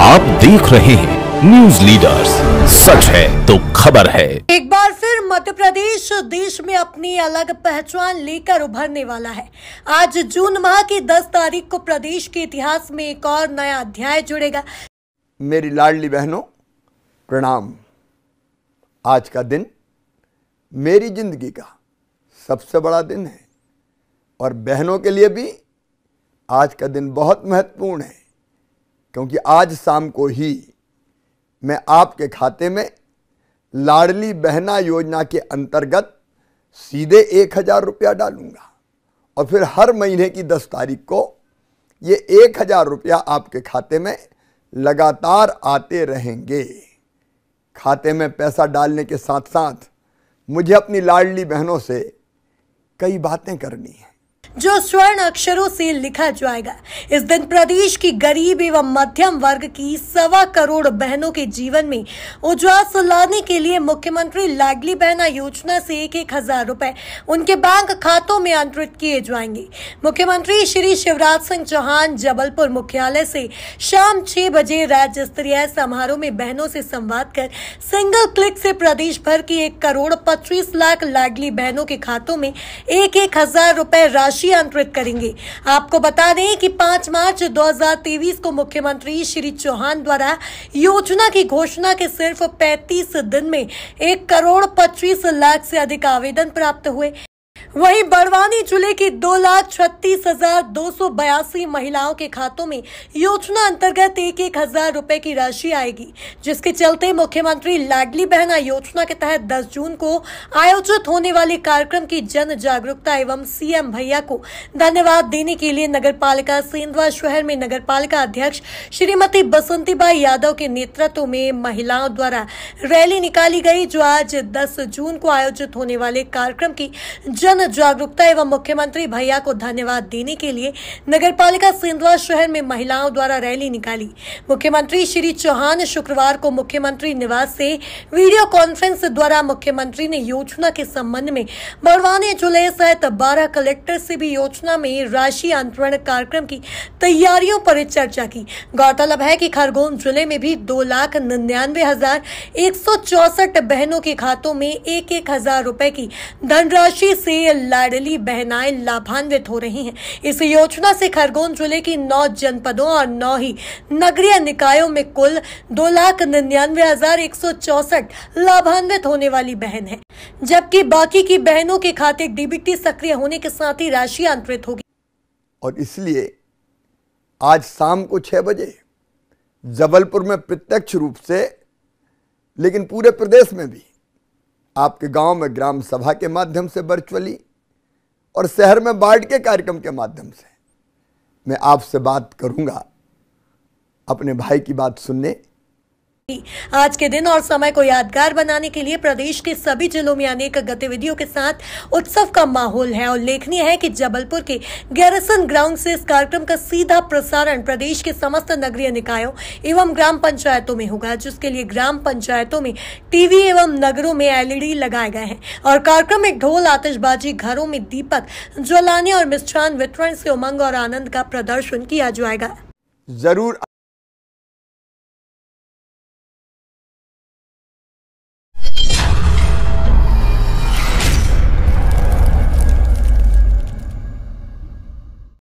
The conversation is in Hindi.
आप देख रहे हैं न्यूज लीडर्स सच है तो खबर है एक बार फिर मध्य प्रदेश देश में अपनी अलग पहचान लेकर उभरने वाला है आज जून माह की 10 तारीख को प्रदेश के इतिहास में एक और नया अध्याय जुड़ेगा मेरी लाडली बहनों प्रणाम आज का दिन मेरी जिंदगी का सबसे बड़ा दिन है और बहनों के लिए भी आज का दिन बहुत महत्वपूर्ण है क्योंकि आज शाम को ही मैं आपके खाते में लाडली बहना योजना के अंतर्गत सीधे एक हज़ार रुपया डालूँगा और फिर हर महीने की दस तारीख को ये एक हज़ार रुपया आपके खाते में लगातार आते रहेंगे खाते में पैसा डालने के साथ साथ मुझे अपनी लाडली बहनों से कई बातें करनी हैं जो स्वर्ण अक्षरों से लिखा जाएगा इस दिन प्रदेश की गरीब एवं मध्यम वर्ग की सवा करोड़ बहनों के जीवन में उज्वास लाने के लिए मुख्यमंत्री लाडली बहना योजना से एक एक हजार रूपए उनके बैंक खातों में अंतरित किए जाएंगे मुख्यमंत्री श्री शिवराज सिंह चौहान जबलपुर मुख्यालय से शाम छह बजे राज्य स्तरीय समारोह में बहनों से संवाद कर सिंगल क्लिक से प्रदेश भर की एक करोड़ पच्चीस लाख लाडली बहनों के खातों में एक एक हजार रूपए राशि राशि अंतरित करेंगे आपको बता दें कि 5 मार्च 2023 को मुख्यमंत्री श्री चौहान द्वारा योजना की घोषणा के सिर्फ 35 दिन में एक करोड़ 25 लाख से अधिक आवेदन प्राप्त हुए वहीं बड़वानी जिले की दो लाख छत्तीस हजार दो सौ बयासी महिलाओं के खातों में योजना अंतर्गत एक एक हजार रूपए की राशि आएगी जिसके चलते मुख्यमंत्री लाडली बहना योजना के तहत 10 जून को आयोजित होने वाले कार्यक्रम की जन जागरूकता एवं सीएम भैया को धन्यवाद देने के लिए नगर पालिका सेंधवा शहर में नगर पालिका अध्यक्ष श्रीमती बसंतीबाई यादव के नेतृत्व में महिलाओं द्वारा रैली निकाली गई जो आज दस जून को आयोजित होने वाले कार्यक्रम की जन किसान जागरूकता एवं मुख्यमंत्री भैया को धन्यवाद देने के लिए नगर पालिका सिंधवा शहर में महिलाओं द्वारा रैली निकाली मुख्यमंत्री श्री चौहान शुक्रवार को मुख्यमंत्री निवास से वीडियो कॉन्फ्रेंस द्वारा मुख्यमंत्री ने योजना के संबंध में बड़वानी जुले सहित बारह कलेक्टर से भी योजना में राशि अंतरण कार्यक्रम की तैयारियों पर चर्चा की गौरतलब है की खरगोन जिले में भी दो लाख निन्यानवे हजार एक सौ चौसठ बहनों के खातों में एक एक हजार रुपए की धनराशि से लाडली बहनाएं लाभान्वित हो रही हैं इस योजना से खरगोन जिले की नौ जनपदों और नौ ही नगरीय निकायों में कुल दो लाख निन्यानवे हजार एक सौ चौसठ लाभान्वित होने वाली बहन है जबकि बाकी की बहनों के खाते डीबीटी सक्रिय होने के साथ ही राशि अंतरित होगी और इसलिए आज शाम को छह बजे जबलपुर में प्रत्यक्ष रूप से लेकिन पूरे प्रदेश में भी आपके गांव में ग्राम सभा के माध्यम से वर्चुअली और शहर में बाढ़ के कार्यक्रम के माध्यम से मैं आपसे बात करूंगा अपने भाई की बात सुनने आज के दिन और समय को यादगार बनाने के लिए प्रदेश के सभी जिलों में अनेक गतिविधियों के साथ उत्सव का माहौल है उल्लेखनीय है कि जबलपुर के गैरसन ग्राउंड से इस कार्यक्रम का सीधा प्रसारण प्रदेश के समस्त नगरीय निकायों एवं ग्राम पंचायतों में होगा जिसके लिए ग्राम पंचायतों में टीवी एवं नगरों में एलईडी लगाए गए हैं और कार्यक्रम में ढोल आतिशबाजी घरों में दीपक ज्वलाने और मिष्ठान वितरण से उमंग और आनंद का प्रदर्शन किया जाएगा जरूर